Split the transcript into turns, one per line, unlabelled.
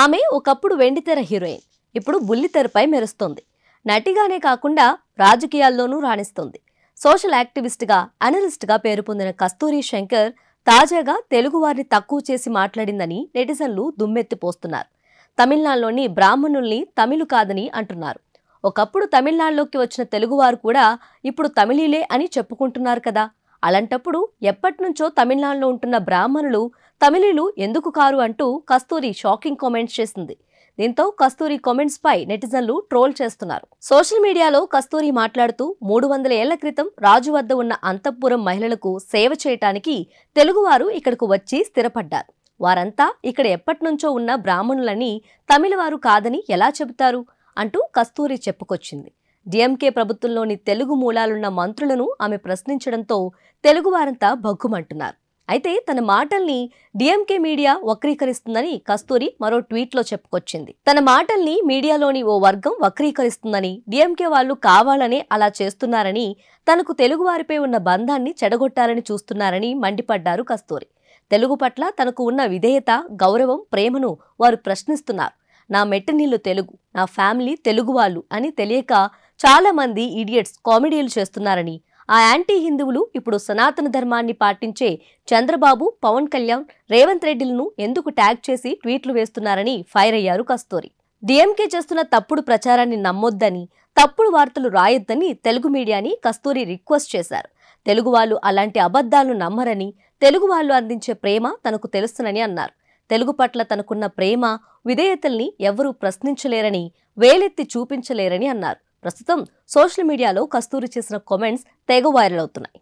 ఆమె ఒకప్పుడు వెండితెర హీరోయిన్ ఇప్పుడు బుల్లితెరపై మెరుస్తోంది నటిగానే కాకుండా రాజకీయాల్లోనూ రాణిస్తుంది సోషల్ యాక్టివిస్ట్గా అనలిస్ట్గా పేరు పొందిన కస్తూరి శంకర్ తాజాగా తెలుగువారిని తక్కువ చేసి మాట్లాడిందని నెటిజన్లు దుమ్మెత్తిపోస్తున్నారు తమిళనాడులోని బ్రాహ్మణుల్ని తమిళు కాదని అంటున్నారు ఒకప్పుడు తమిళనాడులోకి వచ్చిన తెలుగువారు కూడా ఇప్పుడు తమిళీలే అని చెప్పుకుంటున్నారు కదా అలాంటప్పుడు ఎప్పటినుంచో తమిళనాడులో ఉంటున్న బ్రాహ్మణులు తమిళులు ఎందుకు కారు అంటూ కస్తూరి షాకింగ్ కామెంట్స్ చేసింది దీంతో కస్తూరి కామెంట్స్ పై నెటిజన్లు ట్రోల్ చేస్తున్నారు సోషల్ మీడియాలో కస్తూరి మాట్లాడుతూ మూడు వందల ఏళ్ల క్రితం రాజు వద్ద ఉన్న అంతఃపురం మహిళలకు సేవ చేయటానికి తెలుగువారు ఇక్కడకు వచ్చి స్థిరపడ్డారు వారంతా ఇక్కడ ఎప్పటినుంచో ఉన్న బ్రాహ్మణులని తమిళవారు కాదని ఎలా చెబుతారు అంటూ కస్తూరి చెప్పుకొచ్చింది డిఎంకే ప్రభుత్వంలోని తెలుగు మూలాలున్న మంత్రులను ఆమె ప్రశ్నించడంతో తెలుగువారంతా భగ్గుమంటున్నారు అయితే తన మాటల్ని డిఎంకే మీడియా వక్రీకరిస్తుందని కస్తూరి మరో ట్వీట్లో చెప్పుకొచ్చింది తన మాటల్ని మీడియాలోని ఓ వర్గం వక్రీకరిస్తుందని డిఎంకే వాళ్ళు కావాలనే అలా చేస్తున్నారని తనకు తెలుగువారిపై ఉన్న బంధాన్ని చెడగొట్టాలని చూస్తున్నారని మండిపడ్డారు కస్తూరి తెలుగు పట్ల తనకు ఉన్న విధేయత గౌరవం ప్రేమను వారు ప్రశ్నిస్తున్నారు నా మెట్టనీళ్లు తెలుగు నా ఫ్యామిలీ తెలుగు వాళ్ళు అని తెలియక చాలామంది ఈడియట్స్ కామెడీలు చేస్తున్నారని ఆ యాంటీ హిందువులు ఇప్పుడు సనాతన ధర్మాన్ని పాటించే చంద్రబాబు పవన్ కళ్యాణ్ రేవంత్ రెడ్డిలను ఎందుకు ట్యాగ్ చేసి ట్వీట్లు వేస్తున్నారని ఫైర్ అయ్యారు కస్తూరి డిఎంకే చేస్తున్న తప్పుడు ప్రచారాన్ని నమ్మొద్దని తప్పుడు వార్తలు రాయొద్దని తెలుగు మీడియాని కస్తూరి రిక్వెస్ట్ చేశారు తెలుగు వాళ్ళు అలాంటి అబద్ధాలను నమ్మరని తెలుగు వాళ్ళు అందించే ప్రేమ తనకు తెలుస్తునని అన్నారు తెలుగు పట్ల తనకున్న ప్రేమ విధేయతల్ని ఎవరూ ప్రశ్నించలేరని వేలెత్తి చూపించలేరని అన్నారు ప్రస్తుతం సోషల్ మీడియాలో కస్తూరి చేసిన కామెంట్స్ తెగ వైరల్ అవుతున్నాయి